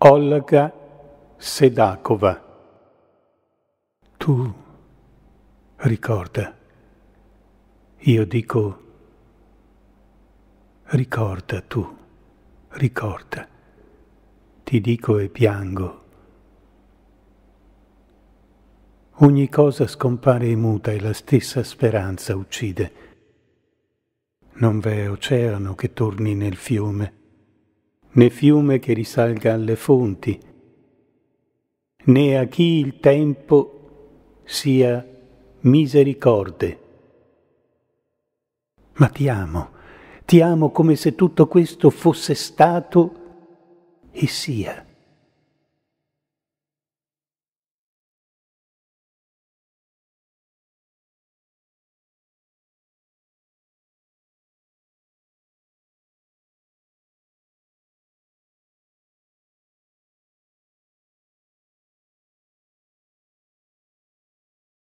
Olga Sedakova. Tu ricorda. Io dico ricorda tu, ricorda. Ti dico e piango. Ogni cosa scompare e muta e la stessa speranza uccide. Non v'è oceano che torni nel fiume né fiume che risalga alle fonti, né a chi il tempo sia misericorde. Ma ti amo, ti amo come se tutto questo fosse stato e sia